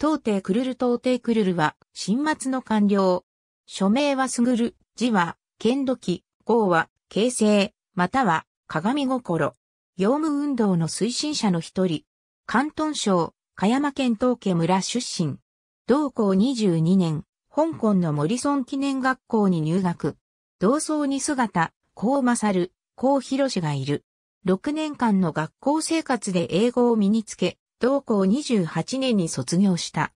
東帝クルル東帝クルルは、新末の官僚。署名はすぐる、字は、剣土器、号は、形成、または、鏡心。業務運動の推進者の一人。関東省、香山県東家村出身。同校22年、香港のモリソン記念学校に入学。同窓に姿、高勝、高博がいる。6年間の学校生活で英語を身につけ、同校28年に卒業した。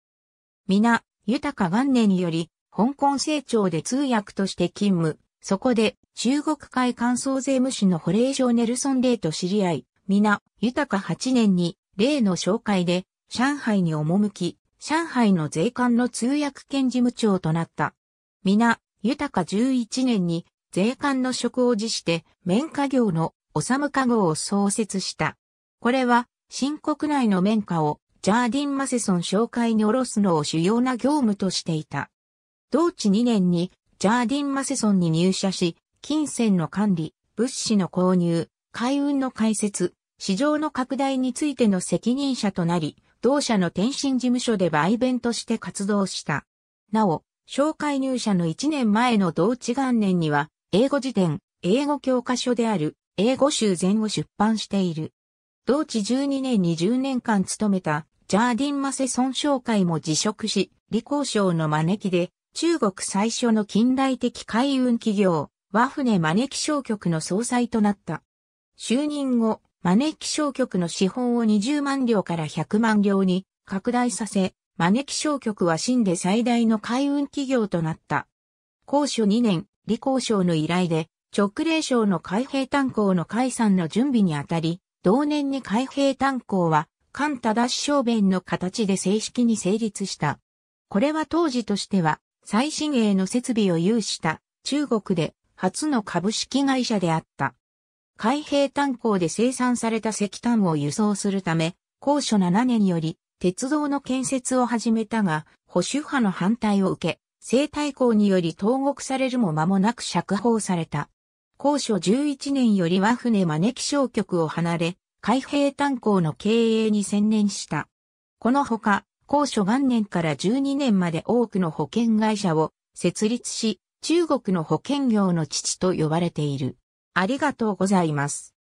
皆、豊か元年により、香港成長で通訳として勤務。そこで、中国海乾燥税務士の保冷上ネルソン・レイと知り合い、皆、豊か8年に、例の紹介で、上海に赴き、上海の税関の通訳兼事務長となった。皆、豊か11年に、税関の職を辞して、免課業の、おさむ課号を創設した。これは、新国内の綿花をジャーディン・マセソン紹介にろすのを主要な業務としていた。同地2年にジャーディン・マセソンに入社し、金銭の管理、物資の購入、海運の開設、市場の拡大についての責任者となり、同社の転身事務所で売弁として活動した。なお、紹介入社の1年前の同地元年には、英語辞典、英語教科書である、英語集全を出版している。同地12年に10年間勤めたジャーディン・マセソン商会も辞職し、李光省の招きで中国最初の近代的海運企業、和船招き商局の総裁となった。就任後、招き商局の資本を20万両から100万両に拡大させ、招き商局は新で最大の海運企業となった。高所2年、李光省の依頼で、直令省の海兵炭鉱の解散の準備にあたり、同年に海兵炭鉱は、官正小便の形で正式に成立した。これは当時としては、最新鋭の設備を有した中国で初の株式会社であった。海兵炭鉱で生産された石炭を輸送するため、高所7年より鉄道の建設を始めたが、保守派の反対を受け、生態港により投獄されるも間もなく釈放された。高所11年よりは船招き小局を離れ、海兵炭鉱の経営に専念した。このほか、高所元年から12年まで多くの保険会社を設立し、中国の保険業の父と呼ばれている。ありがとうございます。